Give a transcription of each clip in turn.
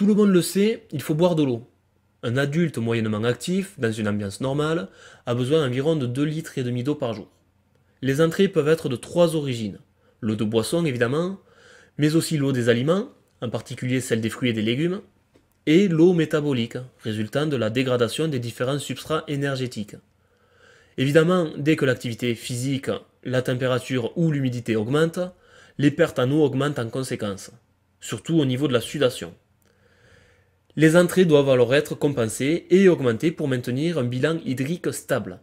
Tout le monde le sait, il faut boire de l'eau. Un adulte moyennement actif, dans une ambiance normale, a besoin environ de 2 litres et demi d'eau par jour. Les entrées peuvent être de trois origines. L'eau de boisson évidemment, mais aussi l'eau des aliments, en particulier celle des fruits et des légumes, et l'eau métabolique, résultant de la dégradation des différents substrats énergétiques. Évidemment, dès que l'activité physique, la température ou l'humidité augmentent, les pertes en eau augmentent en conséquence, surtout au niveau de la sudation. Les entrées doivent alors être compensées et augmentées pour maintenir un bilan hydrique stable.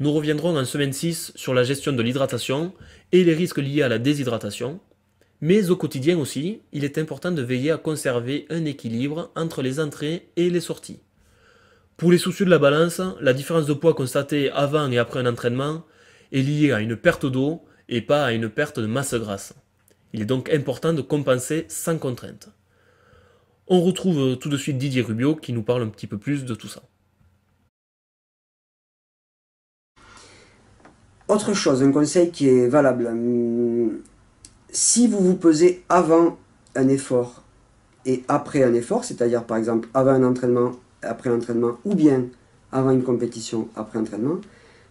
Nous reviendrons en semaine 6 sur la gestion de l'hydratation et les risques liés à la déshydratation, mais au quotidien aussi, il est important de veiller à conserver un équilibre entre les entrées et les sorties. Pour les soucieux de la balance, la différence de poids constatée avant et après un entraînement est liée à une perte d'eau et pas à une perte de masse grasse. Il est donc important de compenser sans contrainte. On retrouve euh, tout de suite Didier Rubio qui nous parle un petit peu plus de tout ça. Autre chose, un conseil qui est valable. Hum, si vous vous pesez avant un effort et après un effort, c'est-à-dire par exemple avant un entraînement, après l'entraînement, ou bien avant une compétition, après entraînement,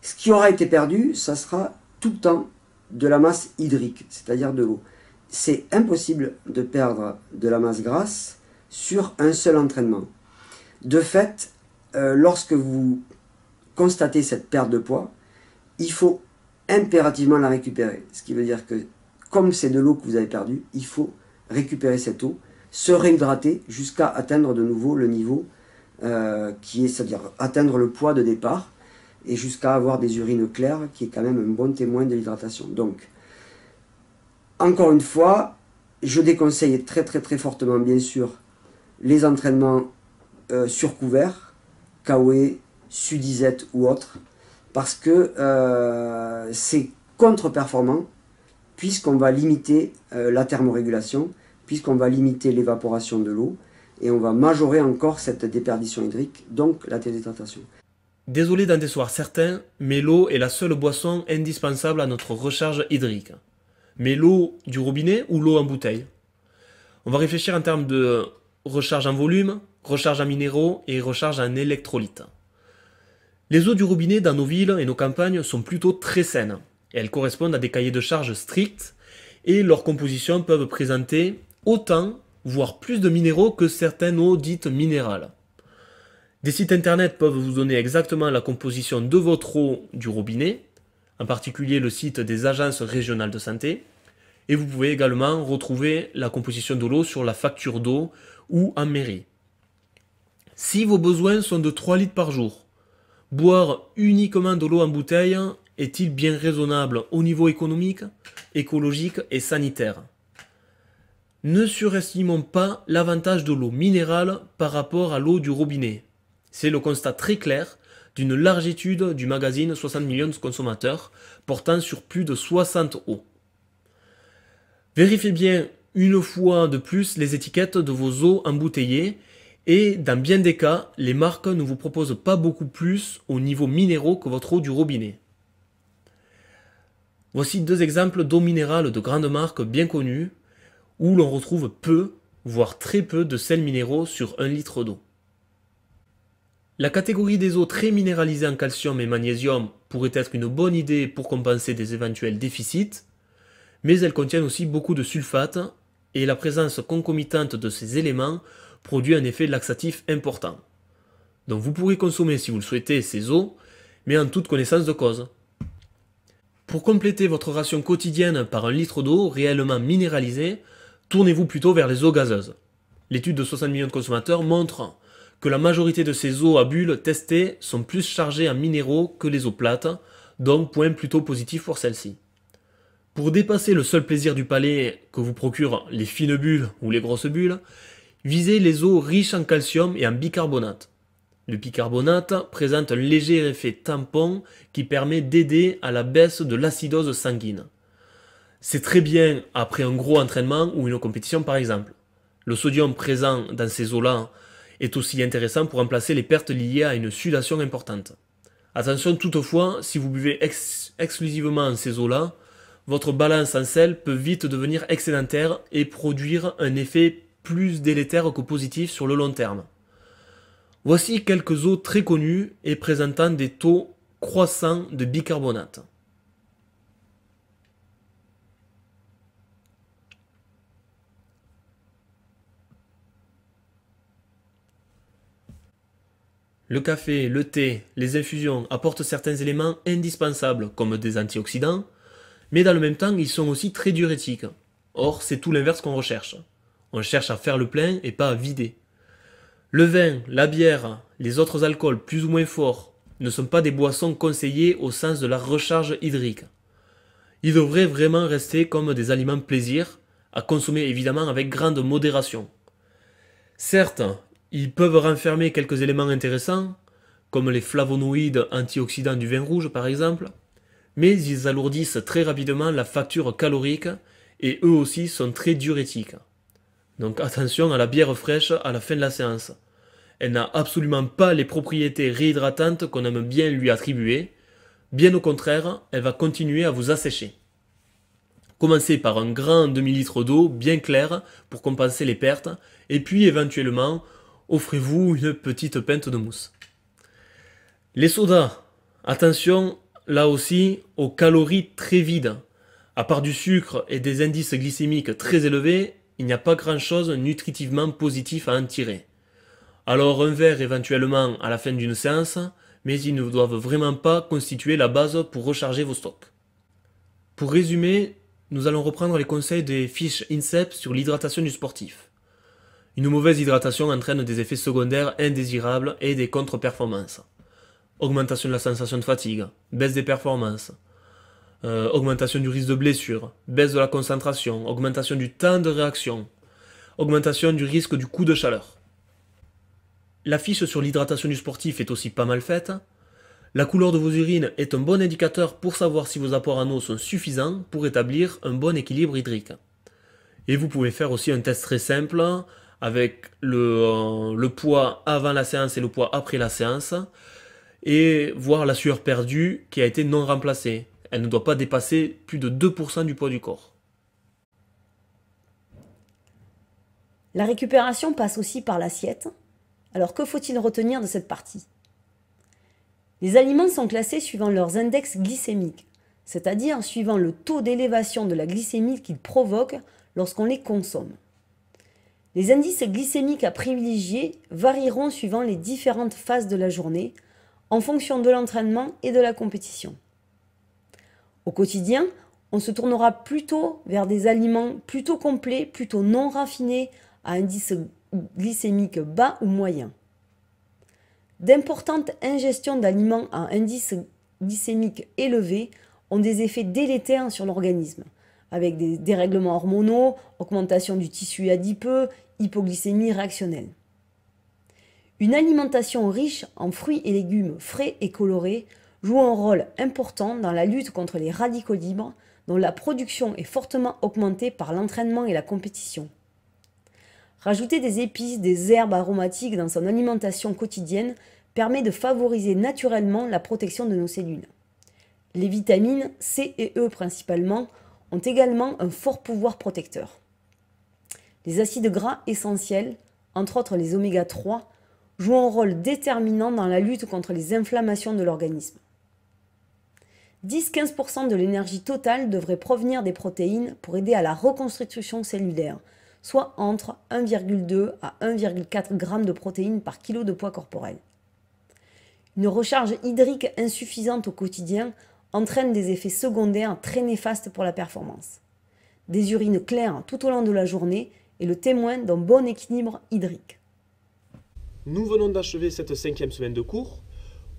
ce qui aura été perdu, ça sera tout le temps de la masse hydrique, c'est-à-dire de l'eau. C'est impossible de perdre de la masse grasse sur un seul entraînement. De fait, euh, lorsque vous constatez cette perte de poids, il faut impérativement la récupérer. Ce qui veut dire que comme c'est de l'eau que vous avez perdue, il faut récupérer cette eau, se réhydrater jusqu'à atteindre de nouveau le niveau euh, qui est, c'est-à-dire atteindre le poids de départ et jusqu'à avoir des urines claires qui est quand même un bon témoin de l'hydratation. Donc, encore une fois, je déconseille très très très fortement bien sûr les entraînements euh, sur couvert, K-Way, e, sudisette ou autres, parce que euh, c'est contre-performant, puisqu'on va limiter euh, la thermorégulation, puisqu'on va limiter l'évaporation de l'eau, et on va majorer encore cette déperdition hydrique, donc la déshydratation. Désolé d'en décevoir certains, mais l'eau est la seule boisson indispensable à notre recharge hydrique. Mais l'eau du robinet ou l'eau en bouteille On va réfléchir en termes de recharge en volume, recharge en minéraux et recharge en électrolyte. Les eaux du robinet dans nos villes et nos campagnes sont plutôt très saines. Elles correspondent à des cahiers de charges stricts et leurs compositions peuvent présenter autant, voire plus de minéraux que certaines eaux dites minérales. Des sites internet peuvent vous donner exactement la composition de votre eau du robinet, en particulier le site des agences régionales de santé, et vous pouvez également retrouver la composition de l'eau sur la facture d'eau ou en mairie. Si vos besoins sont de 3 litres par jour, boire uniquement de l'eau en bouteille est-il bien raisonnable au niveau économique, écologique et sanitaire Ne surestimons pas l'avantage de l'eau minérale par rapport à l'eau du robinet. C'est le constat très clair d'une large du magazine 60 millions de consommateurs portant sur plus de 60 eaux. Vérifiez bien une fois de plus les étiquettes de vos eaux embouteillées et dans bien des cas, les marques ne vous proposent pas beaucoup plus au niveau minéraux que votre eau du robinet. Voici deux exemples d'eau minérale de grandes marques bien connues où l'on retrouve peu, voire très peu de sels minéraux sur un litre d'eau. La catégorie des eaux très minéralisées en calcium et magnésium pourrait être une bonne idée pour compenser des éventuels déficits, mais elles contiennent aussi beaucoup de sulfates et la présence concomitante de ces éléments produit un effet laxatif important. Donc vous pourrez consommer si vous le souhaitez ces eaux, mais en toute connaissance de cause. Pour compléter votre ration quotidienne par un litre d'eau réellement minéralisée, tournez-vous plutôt vers les eaux gazeuses. L'étude de 60 millions de consommateurs montre que la majorité de ces eaux à bulles testées sont plus chargées en minéraux que les eaux plates, donc point plutôt positif pour celles-ci. Pour dépasser le seul plaisir du palais que vous procurent les fines bulles ou les grosses bulles, visez les eaux riches en calcium et en bicarbonate. Le bicarbonate présente un léger effet tampon qui permet d'aider à la baisse de l'acidose sanguine. C'est très bien après un gros entraînement ou une compétition par exemple. Le sodium présent dans ces eaux-là est aussi intéressant pour remplacer les pertes liées à une sudation importante. Attention toutefois, si vous buvez exclusivement ces eaux-là, votre balance en sel peut vite devenir excédentaire et produire un effet plus délétère que positif sur le long terme. Voici quelques eaux très connues et présentant des taux croissants de bicarbonate. Le café, le thé, les infusions apportent certains éléments indispensables comme des antioxydants, mais dans le même temps, ils sont aussi très diurétiques. Or, c'est tout l'inverse qu'on recherche. On cherche à faire le plein et pas à vider. Le vin, la bière, les autres alcools plus ou moins forts ne sont pas des boissons conseillées au sens de la recharge hydrique. Ils devraient vraiment rester comme des aliments plaisir, à consommer évidemment avec grande modération. Certes, ils peuvent renfermer quelques éléments intéressants, comme les flavonoïdes antioxydants du vin rouge par exemple, mais ils alourdissent très rapidement la facture calorique et eux aussi sont très diurétiques. Donc attention à la bière fraîche à la fin de la séance. Elle n'a absolument pas les propriétés réhydratantes qu'on aime bien lui attribuer. Bien au contraire, elle va continuer à vous assécher. Commencez par un grand demi-litre d'eau bien claire pour compenser les pertes et puis éventuellement offrez-vous une petite pinte de mousse. Les sodas, attention là aussi aux calories très vides. À part du sucre et des indices glycémiques très élevés, il n'y a pas grand-chose nutritivement positif à en tirer. Alors un verre éventuellement à la fin d'une séance, mais ils ne doivent vraiment pas constituer la base pour recharger vos stocks. Pour résumer, nous allons reprendre les conseils des fiches INSEP sur l'hydratation du sportif. Une mauvaise hydratation entraîne des effets secondaires indésirables et des contre-performances augmentation de la sensation de fatigue, baisse des performances, euh, augmentation du risque de blessure, baisse de la concentration, augmentation du temps de réaction, augmentation du risque du coup de chaleur. La fiche sur l'hydratation du sportif est aussi pas mal faite. La couleur de vos urines est un bon indicateur pour savoir si vos apports en eau sont suffisants pour établir un bon équilibre hydrique. Et vous pouvez faire aussi un test très simple avec le euh, poids avant la séance et le poids après la séance et voir la sueur perdue qui a été non remplacée. Elle ne doit pas dépasser plus de 2% du poids du corps. La récupération passe aussi par l'assiette. Alors que faut-il retenir de cette partie Les aliments sont classés suivant leurs index glycémiques, c'est-à-dire suivant le taux d'élévation de la glycémie qu'ils provoquent lorsqu'on les consomme. Les indices glycémiques à privilégier varieront suivant les différentes phases de la journée, en fonction de l'entraînement et de la compétition. Au quotidien, on se tournera plutôt vers des aliments plutôt complets, plutôt non raffinés, à indice glycémique bas ou moyen. D'importantes ingestions d'aliments à indice glycémique élevé ont des effets délétères sur l'organisme, avec des dérèglements hormonaux, augmentation du tissu adipeux, hypoglycémie réactionnelle. Une alimentation riche en fruits et légumes frais et colorés joue un rôle important dans la lutte contre les radicaux libres dont la production est fortement augmentée par l'entraînement et la compétition. Rajouter des épices, des herbes aromatiques dans son alimentation quotidienne permet de favoriser naturellement la protection de nos cellules. Les vitamines C et E principalement ont également un fort pouvoir protecteur. Les acides gras essentiels, entre autres les oméga 3, jouent un rôle déterminant dans la lutte contre les inflammations de l'organisme. 10-15% de l'énergie totale devrait provenir des protéines pour aider à la reconstitution cellulaire, soit entre 1,2 à 1,4 g de protéines par kilo de poids corporel. Une recharge hydrique insuffisante au quotidien entraîne des effets secondaires très néfastes pour la performance. Des urines claires tout au long de la journée est le témoin d'un bon équilibre hydrique. Nous venons d'achever cette cinquième semaine de cours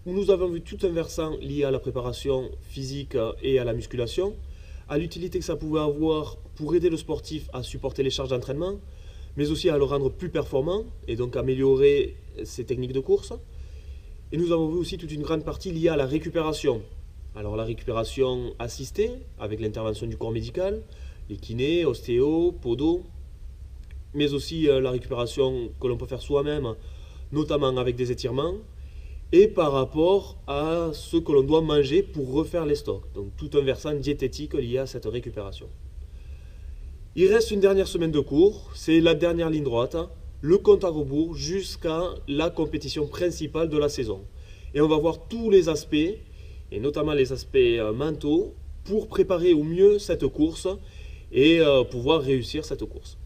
où nous avons vu tout un versant lié à la préparation physique et à la musculation, à l'utilité que ça pouvait avoir pour aider le sportif à supporter les charges d'entraînement, mais aussi à le rendre plus performant et donc améliorer ses techniques de course. Et nous avons vu aussi toute une grande partie liée à la récupération. Alors la récupération assistée avec l'intervention du corps médical, les kinés, ostéo, podo, mais aussi euh, la récupération que l'on peut faire soi-même notamment avec des étirements, et par rapport à ce que l'on doit manger pour refaire les stocks. Donc tout un versant diététique lié à cette récupération. Il reste une dernière semaine de cours, c'est la dernière ligne droite, le compte à rebours jusqu'à la compétition principale de la saison. Et on va voir tous les aspects, et notamment les aspects euh, mentaux, pour préparer au mieux cette course et euh, pouvoir réussir cette course.